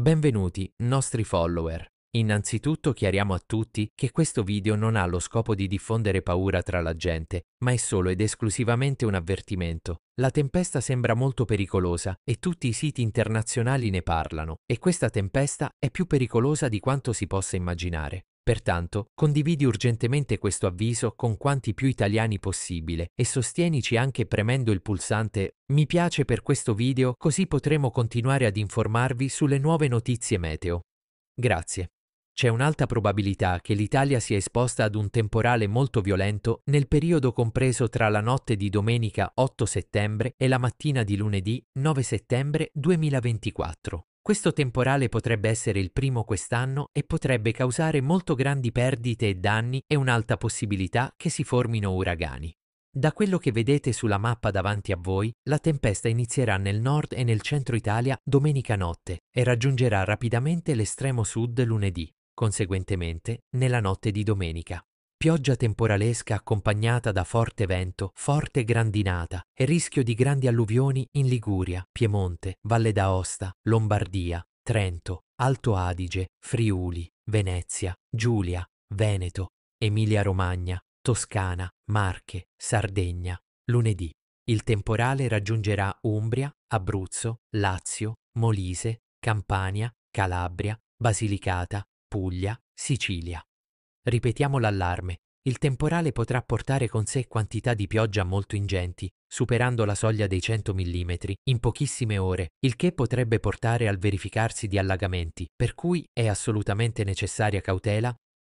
Benvenuti, nostri follower. Innanzitutto chiariamo a tutti che questo video non ha lo scopo di diffondere paura tra la gente, ma è solo ed esclusivamente un avvertimento. La tempesta sembra molto pericolosa e tutti i siti internazionali ne parlano, e questa tempesta è più pericolosa di quanto si possa immaginare. Pertanto, condividi urgentemente questo avviso con quanti più italiani possibile e sostienici anche premendo il pulsante Mi piace per questo video così potremo continuare ad informarvi sulle nuove notizie meteo. Grazie. C'è un'alta probabilità che l'Italia sia esposta ad un temporale molto violento nel periodo compreso tra la notte di domenica 8 settembre e la mattina di lunedì 9 settembre 2024. Questo temporale potrebbe essere il primo quest'anno e potrebbe causare molto grandi perdite e danni e un'alta possibilità che si formino uragani. Da quello che vedete sulla mappa davanti a voi, la tempesta inizierà nel nord e nel centro Italia domenica notte e raggiungerà rapidamente l'estremo sud lunedì, conseguentemente nella notte di domenica. Pioggia temporalesca accompagnata da forte vento, forte grandinata e rischio di grandi alluvioni in Liguria, Piemonte, Valle d'Aosta, Lombardia, Trento, Alto Adige, Friuli, Venezia, Giulia, Veneto, Emilia-Romagna, Toscana, Marche, Sardegna. Lunedì. Il temporale raggiungerà Umbria, Abruzzo, Lazio, Molise, Campania, Calabria, Basilicata, Puglia, Sicilia. Ripetiamo l'allarme. Il temporale potrà portare con sé quantità di pioggia molto ingenti, superando la soglia dei 100 mm in pochissime ore, il che potrebbe portare al verificarsi di allagamenti, per cui è assolutamente necessaria cautela